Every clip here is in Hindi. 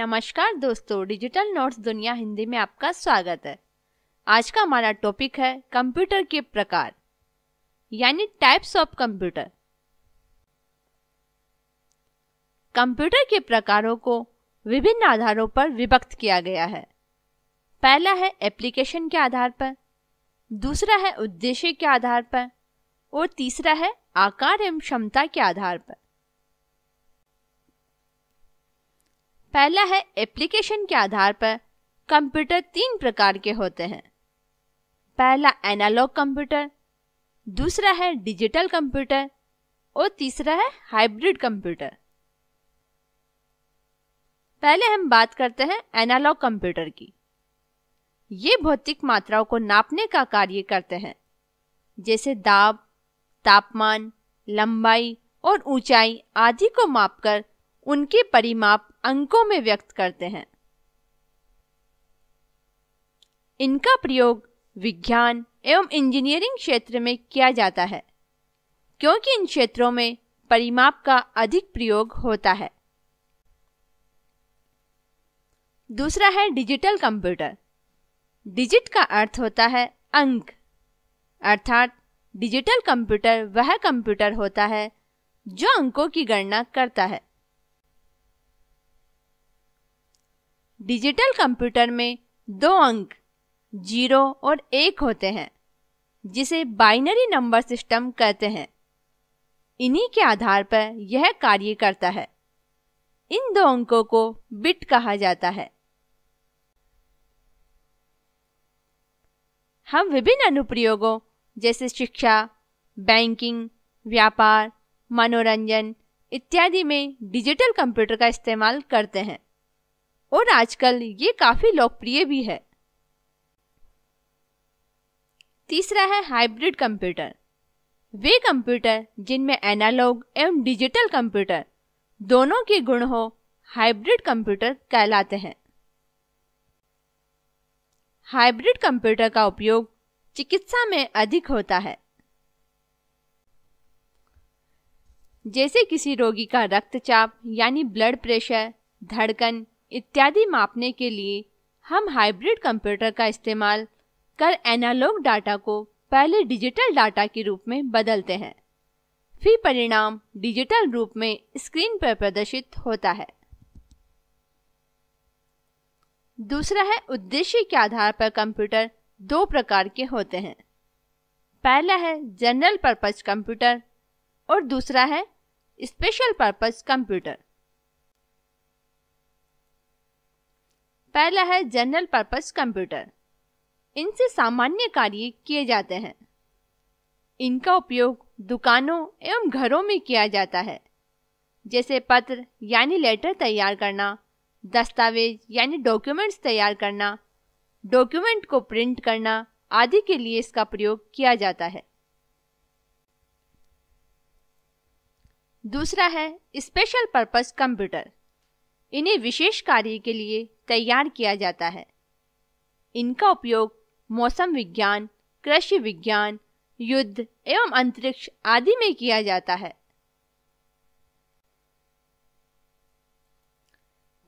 नमस्कार दोस्तों डिजिटल नोट्स दुनिया हिंदी में आपका स्वागत है आज का हमारा टॉपिक है कंप्यूटर के प्रकार यानी टाइप्स ऑफ कंप्यूटर कंप्यूटर के प्रकारों को विभिन्न आधारों पर विभक्त किया गया है पहला है एप्लीकेशन के आधार पर दूसरा है उद्देश्य के आधार पर और तीसरा है आकार एवं क्षमता के आधार पर पहला है एप्लीकेशन के आधार पर कंप्यूटर तीन प्रकार के होते हैं पहला एनालॉग कंप्यूटर दूसरा है डिजिटल कंप्यूटर और तीसरा है हाइब्रिड कंप्यूटर पहले हम बात करते हैं एनालॉग कंप्यूटर की ये भौतिक मात्राओं को नापने का कार्य करते हैं जैसे दाब तापमान लंबाई और ऊंचाई आदि को मापकर उनके परिमाप अंकों में व्यक्त करते हैं इनका प्रयोग विज्ञान एवं इंजीनियरिंग क्षेत्र में किया जाता है क्योंकि इन क्षेत्रों में परिमाप का अधिक प्रयोग होता है दूसरा है डिजिटल कंप्यूटर डिजिट का अर्थ होता है अंक अर्थात डिजिटल कंप्यूटर वह कंप्यूटर होता है जो अंकों की गणना करता है डिजिटल कंप्यूटर में दो अंक जीरो और एक होते हैं जिसे बाइनरी नंबर सिस्टम कहते हैं इन्हीं के आधार पर यह कार्य करता है इन दो अंकों को बिट कहा जाता है हम विभिन्न अनुप्रयोगों जैसे शिक्षा बैंकिंग व्यापार मनोरंजन इत्यादि में डिजिटल कंप्यूटर का इस्तेमाल करते हैं और आजकल ये काफ़ी लोकप्रिय भी है तीसरा है हाइब्रिड कंप्यूटर वे कंप्यूटर जिनमें एनालॉग एवं डिजिटल कंप्यूटर दोनों के गुण हो हाइब्रिड कंप्यूटर कहलाते हैं हाइब्रिड कंप्यूटर का उपयोग चिकित्सा में अधिक होता है जैसे किसी रोगी का रक्तचाप यानी ब्लड प्रेशर धड़कन इत्यादि मापने के लिए हम हाइब्रिड कंप्यूटर का इस्तेमाल कर एनालॉग डाटा को पहले डिजिटल डाटा के रूप में बदलते हैं फिर परिणाम डिजिटल रूप में स्क्रीन पर प्रदर्शित होता है दूसरा है उद्देश्य के आधार पर कंप्यूटर दो प्रकार के होते हैं पहला है जनरल पर्पज कंप्यूटर और दूसरा है स्पेशल पर्पज कंप्यूटर पहला है जनरल पर्पस कंप्यूटर इनसे सामान्य कार्य किए जाते हैं इनका उपयोग दुकानों एवं घरों में किया जाता है जैसे पत्र यानी लेटर तैयार करना दस्तावेज यानी डॉक्यूमेंट्स तैयार करना डॉक्यूमेंट को प्रिंट करना आदि के लिए इसका प्रयोग किया जाता है दूसरा है स्पेशल पर्पस कंप्यूटर इन्हें विशेष कार्य के लिए तैयार किया जाता है इनका उपयोग मौसम विज्ञान कृषि विज्ञान युद्ध एवं अंतरिक्ष आदि में किया जाता है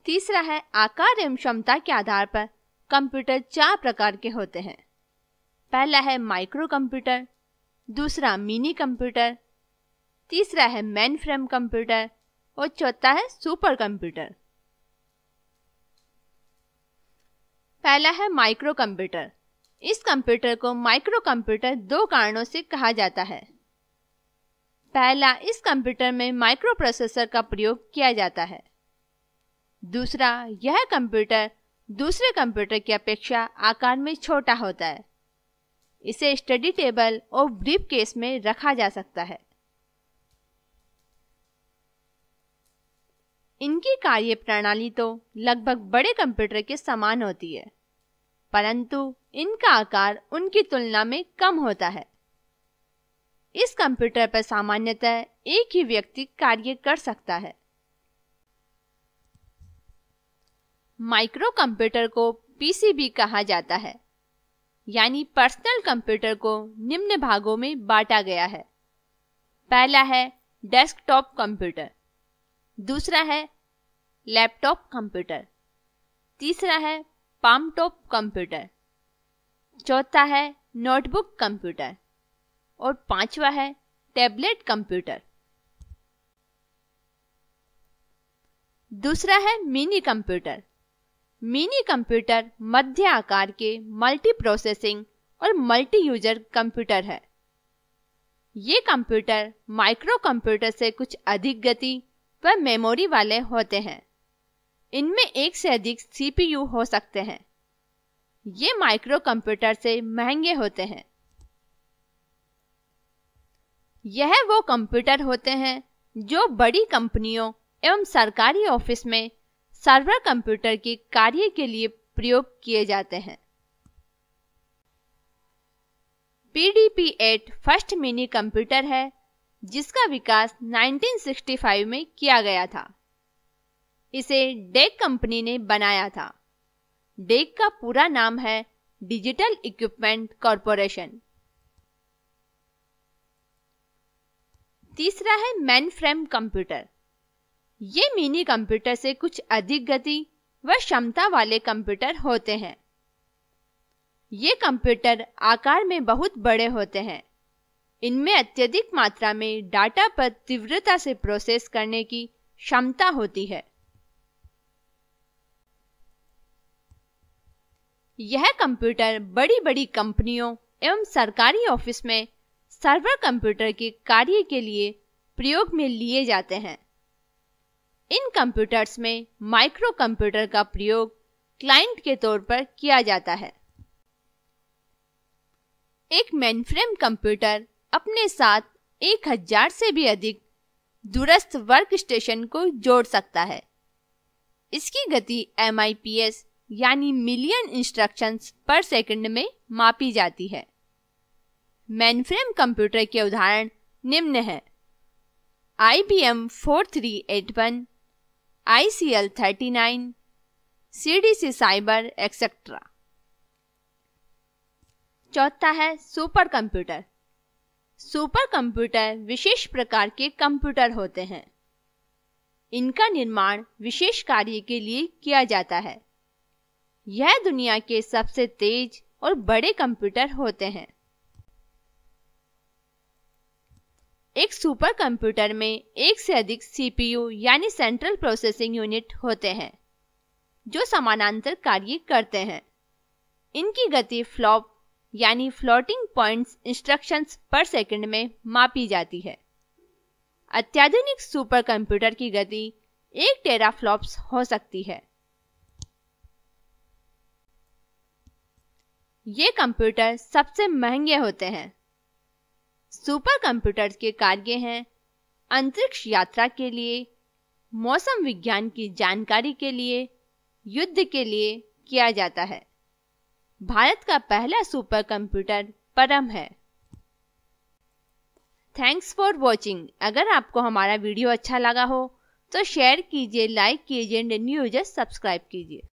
तीसरा है आकार एवं क्षमता के आधार पर कंप्यूटर चार प्रकार के होते हैं पहला है माइक्रो कंप्यूटर दूसरा मिनी कंप्यूटर तीसरा है मेन फ्रेम कंप्यूटर और चौथा है सुपर कंप्यूटर पहला है माइक्रो कंप्यूटर इस कंप्यूटर को माइक्रो कंप्यूटर दो कारणों से कहा जाता है पहला इस कंप्यूटर में माइक्रो प्रोसेसर का प्रयोग किया जाता है दूसरा यह कंप्यूटर दूसरे कंप्यूटर की अपेक्षा आकार में छोटा होता है इसे स्टडी टेबल और ब्रीफ केस में रखा जा सकता है इनकी कार्य प्रणाली तो लगभग बड़े कंप्यूटर के समान होती है परंतु इनका आकार उनकी तुलना में कम होता है इस कंप्यूटर पर सामान्यतः एक ही व्यक्ति कार्य कर सकता है माइक्रो कंप्यूटर को पीसीबी कहा जाता है यानी पर्सनल कंप्यूटर को निम्न भागों में बांटा गया है पहला है डेस्कटॉप कंप्यूटर दूसरा है लैपटॉप कंप्यूटर तीसरा है पाम टॉप कंप्यूटर चौथा है नोटबुक कंप्यूटर और पांचवा है टैबलेट कंप्यूटर दूसरा है मिनी कंप्यूटर मिनी कंप्यूटर मध्य आकार के मल्टी प्रोसेसिंग और मल्टी यूजर कंप्यूटर है ये कंप्यूटर माइक्रो कंप्यूटर से कुछ अधिक गति व मेमोरी वाले होते हैं इनमें एक से अधिक सीपीयू हो सकते हैं ये माइक्रो कंप्यूटर से महंगे होते हैं यह वो कंप्यूटर होते हैं जो बड़ी कंपनियों एवं सरकारी ऑफिस में सर्वर कंप्यूटर के कार्य के लिए प्रयोग किए जाते हैं P D P eight first mini computer है जिसका विकास 1965 में किया गया था इसे डेक कंपनी ने बनाया था डेक का पूरा नाम है डिजिटल इक्विपमेंट कॉरपोरेशन तीसरा है मैन फ्रेम कंप्यूटर ये मिनी कंप्यूटर से कुछ अधिक गति व क्षमता वाले कंप्यूटर होते हैं ये कंप्यूटर आकार में बहुत बड़े होते हैं इनमें अत्यधिक मात्रा में डाटा पर तीव्रता से प्रोसेस करने की क्षमता होती है यह कंप्यूटर बड़ी बड़ी कंपनियों एवं सरकारी ऑफिस में सर्वर कंप्यूटर के कार्य के लिए प्रयोग में लिए जाते हैं इन कंप्यूटर्स में माइक्रो कंप्यूटर का प्रयोग क्लाइंट के तौर पर किया जाता है एक मेनफ्रेम कंप्यूटर अपने साथ एक हजार से भी अधिक दूरस्थ वर्क स्टेशन को जोड़ सकता है इसकी गति एम यानी मिलियन इंस्ट्रक्शंस पर सेकंड में मापी जाती है मैनफ्रेम कंप्यूटर के उदाहरण निम्न है I B M four three eight one I C L thirty nine C D C cyber etcetera चौथा है सुपर कंप्यूटर सुपर कंप्यूटर विशेष प्रकार के कंप्यूटर होते हैं इनका निर्माण विशेष कार्य के लिए किया जाता है यह दुनिया के सबसे तेज और बड़े कंप्यूटर होते हैं एक सुपर कंप्यूटर में एक से अधिक सीपीयू यानी सेंट्रल प्रोसेसिंग यूनिट होते हैं जो समानांतर कार्य करते हैं इनकी गति फ्लॉप यानी floating points instructions per second में मापी जाती है अत्याधुनिक सुपर कंप्यूटर की गति एक टेराफ्लॉप्स हो सकती है ये कंप्यूटर सबसे महंगे होते हैं सुपर कंप्यूटर्स के कार्य हैं अंतरिक्ष यात्रा के लिए मौसम विज्ञान की जानकारी के लिए युद्ध के लिए किया जाता है भारत का पहला सुपर कंप्यूटर परम है थैंक्स फॉर वॉचिंग अगर आपको हमारा वीडियो अच्छा लगा हो तो शेयर कीजिए लाइक कीजिए न्यूज सब्सक्राइब कीजिए